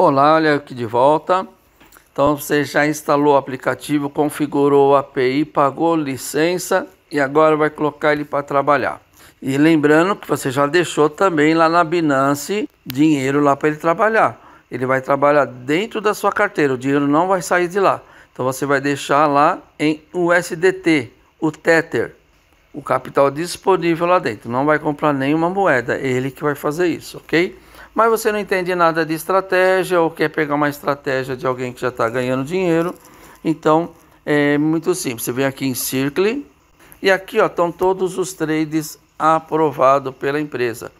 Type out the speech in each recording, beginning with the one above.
Olá, olha aqui de volta. Então você já instalou o aplicativo, configurou a API, pagou licença e agora vai colocar ele para trabalhar. E lembrando que você já deixou também lá na Binance dinheiro lá para ele trabalhar. Ele vai trabalhar dentro da sua carteira, o dinheiro não vai sair de lá. Então você vai deixar lá em USDT, o Tether, o capital disponível lá dentro. Não vai comprar nenhuma moeda, é ele que vai fazer isso, ok? mas você não entende nada de estratégia ou quer pegar uma estratégia de alguém que já está ganhando dinheiro. Então é muito simples. Você vem aqui em Circle e aqui ó, estão todos os trades aprovados pela empresa.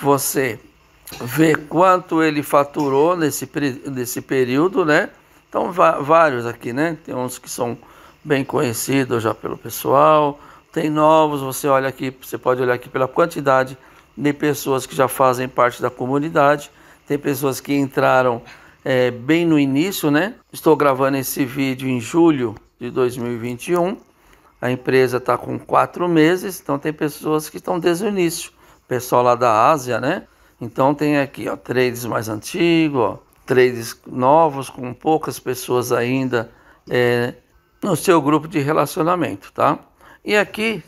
Você vê quanto ele faturou nesse, nesse período, né? Então vários aqui, né? Tem uns que são bem conhecidos já pelo pessoal, tem novos, você olha aqui, você pode olhar aqui pela quantidade de pessoas que já fazem parte da comunidade, tem pessoas que entraram é, bem no início, né? Estou gravando esse vídeo em julho de 2021. A empresa está com quatro meses, então tem pessoas que estão desde o início. Pessoal lá da Ásia, né? Então tem aqui, ó, trades mais antigos, ó, trades novos com poucas pessoas ainda é, no seu grupo de relacionamento, tá? E aqui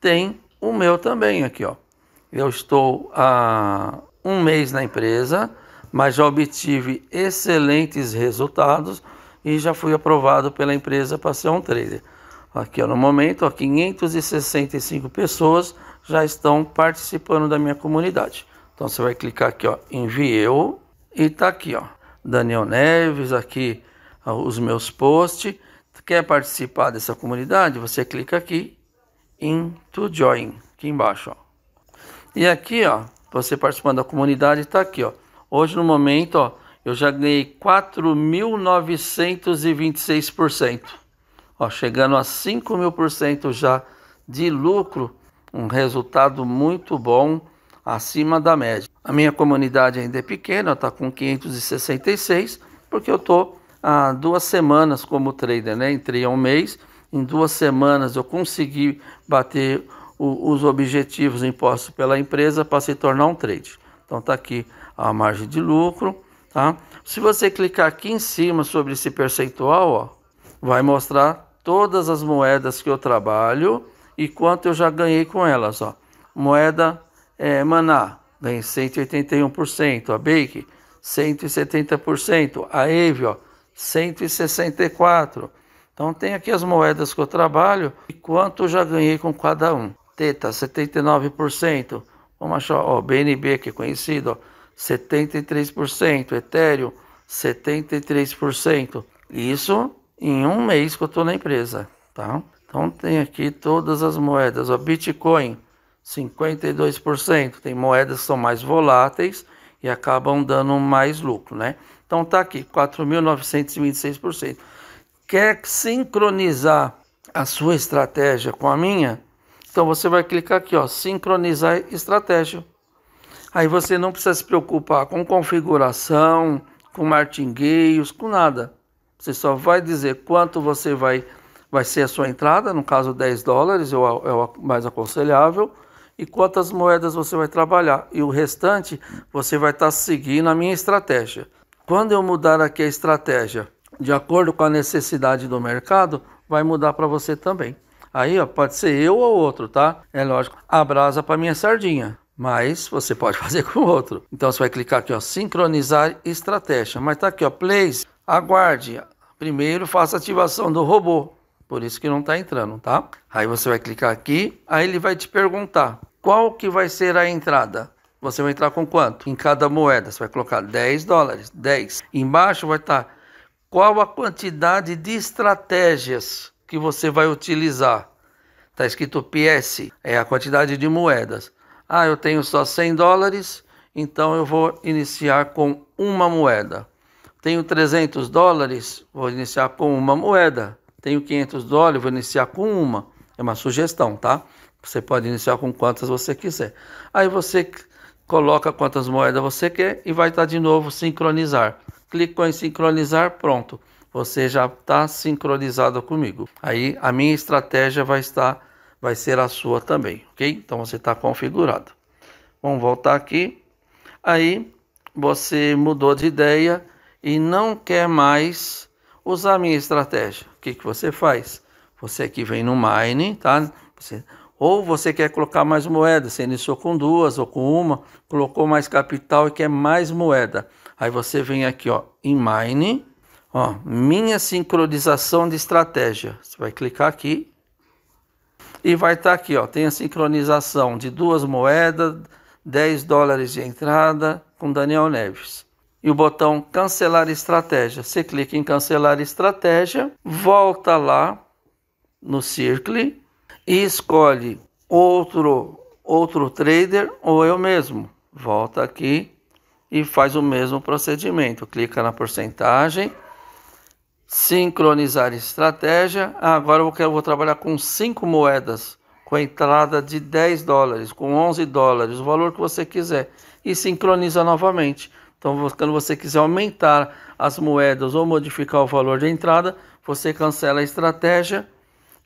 tem o meu também aqui, ó eu estou há um mês na empresa, mas já obtive excelentes resultados e já fui aprovado pela empresa para ser um trader. Aqui no momento, ó, 565 pessoas já estão participando da minha comunidade. Então você vai clicar aqui, ó, enviou e tá aqui, ó, Daniel Neves, aqui os meus posts. Quer participar dessa comunidade? Você clica aqui em to join, aqui embaixo, ó. E aqui, ó, você participando da comunidade está aqui, ó. Hoje no momento, ó, eu já ganhei 4.926%. Ó, chegando a 5.000% já de lucro, um resultado muito bom, acima da média. A minha comunidade ainda é pequena, tá com 566, porque eu tô há duas semanas como trader, né? Entrei há um mês, em duas semanas eu consegui bater o, os objetivos impostos pela empresa para se tornar um trade. Então está aqui a margem de lucro. Tá? Se você clicar aqui em cima sobre esse percentual, ó, vai mostrar todas as moedas que eu trabalho e quanto eu já ganhei com elas. Ó. Moeda é, Maná, ganhei 181%, a Bake 170%, a Eve ó, 164%. Então tem aqui as moedas que eu trabalho e quanto eu já ganhei com cada um. Teta, 79%. Vamos achar, ó, BNB, que é conhecido, ó, 73%. Ethereum, 73%. Isso em um mês que eu estou na empresa, tá? Então tem aqui todas as moedas, ó, Bitcoin, 52%. Tem moedas que são mais voláteis e acabam dando mais lucro, né? Então tá aqui, 4.926%. Quer sincronizar a sua estratégia com a minha? Então você vai clicar aqui, ó, sincronizar estratégia. Aí você não precisa se preocupar com configuração, com martingueios, com nada. Você só vai dizer quanto você vai vai ser a sua entrada, no caso 10 dólares, é o mais aconselhável, e quantas moedas você vai trabalhar. E o restante você vai estar tá seguindo a minha estratégia. Quando eu mudar aqui a estratégia, de acordo com a necessidade do mercado, vai mudar para você também. Aí, ó, pode ser eu ou outro, tá? É lógico, abraça para minha sardinha. Mas você pode fazer com outro. Então você vai clicar aqui, ó, sincronizar estratégia. Mas tá aqui, ó, place, aguarde. Primeiro faça ativação do robô. Por isso que não tá entrando, tá? Aí você vai clicar aqui, aí ele vai te perguntar qual que vai ser a entrada. Você vai entrar com quanto? Em cada moeda você vai colocar 10 dólares, 10. Embaixo vai estar tá qual a quantidade de estratégias que você vai utilizar. Está escrito PS, é a quantidade de moedas. Ah, eu tenho só 100 dólares, então eu vou iniciar com uma moeda. Tenho 300 dólares, vou iniciar com uma moeda. Tenho 500 dólares, vou iniciar com uma. É uma sugestão, tá? Você pode iniciar com quantas você quiser. Aí você coloca quantas moedas você quer e vai estar tá de novo sincronizar. Clicou em sincronizar, pronto você já está sincronizado comigo. Aí a minha estratégia vai estar, vai ser a sua também, ok? Então você está configurado. Vamos voltar aqui. Aí você mudou de ideia e não quer mais usar a minha estratégia. O que, que você faz? Você aqui vem no Mine, tá? Você, ou você quer colocar mais moeda, você iniciou com duas ou com uma, colocou mais capital e quer mais moeda. Aí você vem aqui ó, em Mine, Ó, minha sincronização de estratégia. Você vai clicar aqui e vai estar tá aqui, ó, tem a sincronização de duas moedas, 10 dólares de entrada com Daniel Neves. E o botão cancelar estratégia. Você clica em cancelar estratégia, volta lá no Circle e escolhe outro outro trader ou eu mesmo. Volta aqui e faz o mesmo procedimento. Clica na porcentagem sincronizar estratégia. Ah, agora eu, quero, vou trabalhar com cinco moedas, com a entrada de 10 dólares, com 11 dólares, o valor que você quiser, e sincroniza novamente. Então, quando você quiser aumentar as moedas ou modificar o valor de entrada, você cancela a estratégia,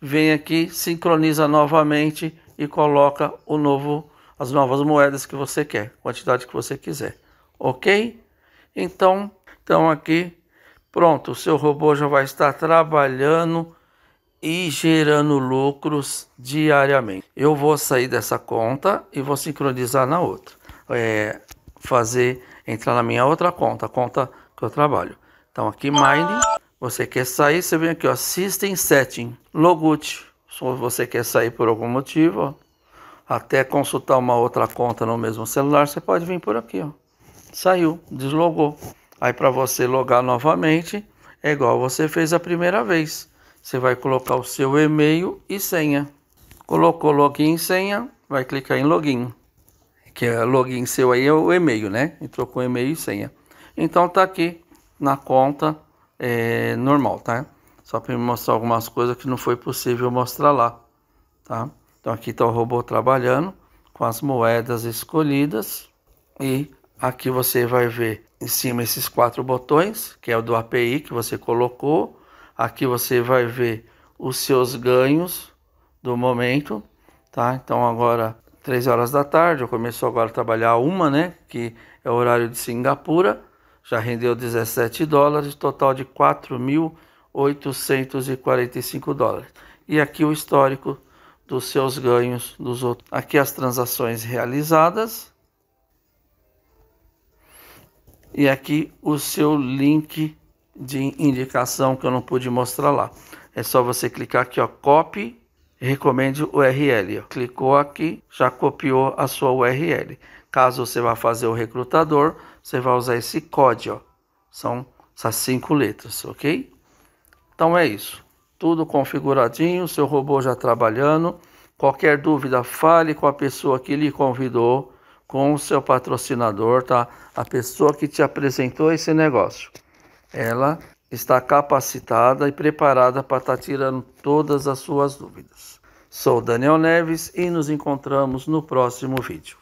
vem aqui, sincroniza novamente e coloca o novo, as novas moedas que você quer, quantidade que você quiser, ok? Então, então aqui Pronto, o seu robô já vai estar trabalhando e gerando lucros diariamente. Eu vou sair dessa conta e vou sincronizar na outra. É, fazer entrar na minha outra conta, a conta que eu trabalho. Então aqui mining, você quer sair, você vem aqui ó, System Setting, Logout. Se você quer sair por algum motivo, ó, até consultar uma outra conta no mesmo celular, você pode vir por aqui, ó. Saiu, deslogou. Aí para você logar novamente, é igual você fez a primeira vez. Você vai colocar o seu e-mail e senha. Colocou login e senha, vai clicar em login. Que é login seu aí é o e-mail, né? Entrou com e-mail e senha. Então tá aqui na conta é, normal, tá? Só para mostrar algumas coisas que não foi possível mostrar lá, tá? Então aqui está o robô trabalhando com as moedas escolhidas e Aqui você vai ver em cima esses quatro botões, que é o do API que você colocou. Aqui você vai ver os seus ganhos do momento, tá? Então agora três horas da tarde, eu começo agora a trabalhar uma, né, que é o horário de Singapura, já rendeu 17 dólares, total de 4.845 dólares. E aqui o histórico dos seus ganhos dos outros. Aqui as transações realizadas, e aqui o seu link de indicação que eu não pude mostrar lá. É só você clicar aqui, ó, copy, recomende URL. Ó. Clicou aqui, já copiou a sua URL. Caso você vá fazer o recrutador, você vai usar esse código, ó. São essas cinco letras, ok? Então é isso. Tudo configuradinho, seu robô já trabalhando. Qualquer dúvida, fale com a pessoa que lhe convidou com o seu patrocinador, tá? A pessoa que te apresentou esse negócio. Ela está capacitada e preparada para estar tá tirando todas as suas dúvidas. Sou Daniel Neves e nos encontramos no próximo vídeo.